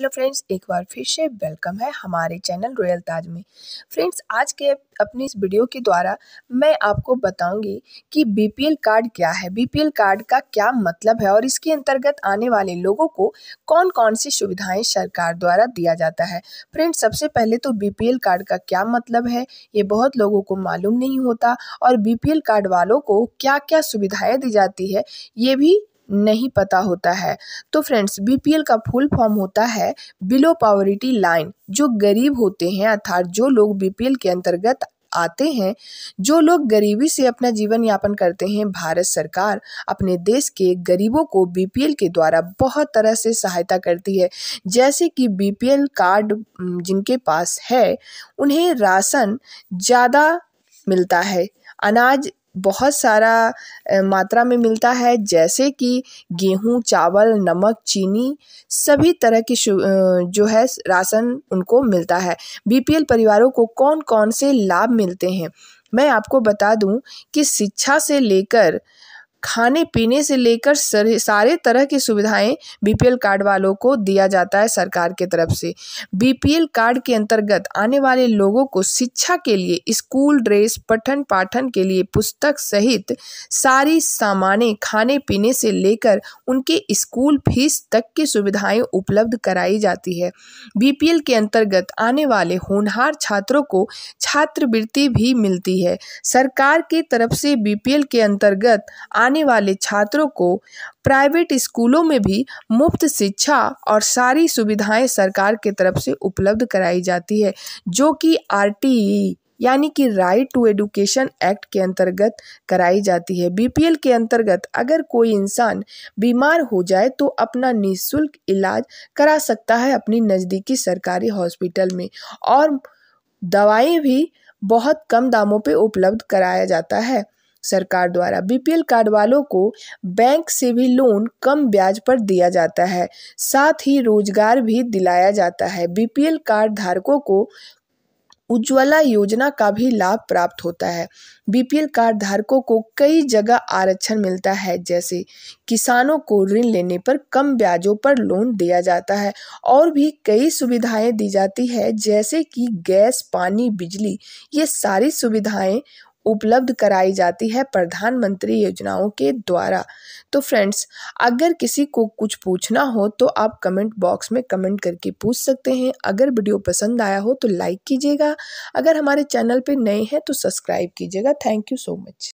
hello friends एक बार फिर से वेलकम है हमारे चैनल रोयल ताज में फ्रेंड्स आज के अपनी इस वीडियो के द्वारा मैं आपको बताऊंगी कि बीपीएल कार्ड क्या है बीपीएल कार्ड का क्या मतलब है और इसके अंतर्गत आने वाले लोगों को कौन कौन सी सुविधाएं सरकार द्वारा दिया जाता है फ्रेंड्स सबसे पहले तो बीपीएल कार्ड का क्या मतलब है ये बहुत लोगों को मालूम नहीं होता और बीपीएल कार्ड वालों को क्या क्या सुविधाएँ दी जाती है ये भी नहीं पता होता है तो फ्रेंड्स बीपीएल का फुल फॉर्म होता है बिलो पॉवर्टी लाइन जो गरीब होते हैं अर्थात जो लोग बीपीएल के अंतर्गत आते हैं जो लोग गरीबी से अपना जीवन यापन करते हैं भारत सरकार अपने देश के गरीबों को बीपीएल के द्वारा बहुत तरह से सहायता करती है जैसे कि बीपीएल कार्ड जिनके पास है उन्हें राशन ज़्यादा मिलता है अनाज बहुत सारा मात्रा में मिलता है जैसे कि गेहूँ चावल नमक चीनी सभी तरह की जो है राशन उनको मिलता है बी पी एल परिवारों को कौन कौन से लाभ मिलते हैं मैं आपको बता दूं कि शिक्षा से लेकर खाने पीने से लेकर सर सारे तरह की सुविधाएं बीपीएल कार्ड वालों को दिया जाता है सरकार के तरफ से बीपीएल कार्ड के अंतर्गत आने वाले लोगों को शिक्षा के लिए स्कूल ड्रेस पठन पाठन के लिए पुस्तक सहित सारी सामानें खाने पीने से लेकर उनके स्कूल फीस तक की सुविधाएं उपलब्ध कराई जाती है बीपीएल के अंतर्गत आने वाले होनहार छात्रों को छात्रवृत्ति भी मिलती है सरकार की तरफ से बीपीएल के अंतर्गत आने आने वाले छात्रों को प्राइवेट स्कूलों में भी मुफ्त शिक्षा और सारी सुविधाएं सरकार के तरफ से उपलब्ध कराई जाती है जो कि आर यानी कि राइट टू एडुकेशन एक्ट के अंतर्गत कराई जाती है बीपीएल के अंतर्गत अगर कोई इंसान बीमार हो जाए तो अपना निःशुल्क इलाज करा सकता है अपनी नज़दीकी सरकारी हॉस्पिटल में और दवाएं भी बहुत कम दामों पे उपलब्ध कराया जाता है सरकार द्वारा बीपीएल कार्ड वालों को बैंक से भी लोन कम ब्याज पर दिया जाता है साथ ही रोजगार भी दिलाया जाता है बीपीएल कार्ड धारकों को उज्ज्वला योजना का भी लाभ प्राप्त होता है बीपीएल कार्ड धारकों को कई जगह आरक्षण मिलता है जैसे किसानों को ऋण लेने पर कम ब्याजों पर लोन दिया जाता है और भी कई सुविधाएं दी जाती है जैसे कि गैस पानी बिजली ये सारी सुविधाएं उपलब्ध कराई जाती है प्रधानमंत्री योजनाओं के द्वारा तो फ्रेंड्स अगर किसी को कुछ पूछना हो तो आप कमेंट बॉक्स में कमेंट करके पूछ सकते हैं अगर वीडियो पसंद आया हो तो लाइक कीजिएगा अगर हमारे चैनल पर नए हैं तो सब्सक्राइब कीजिएगा थैंक यू सो मच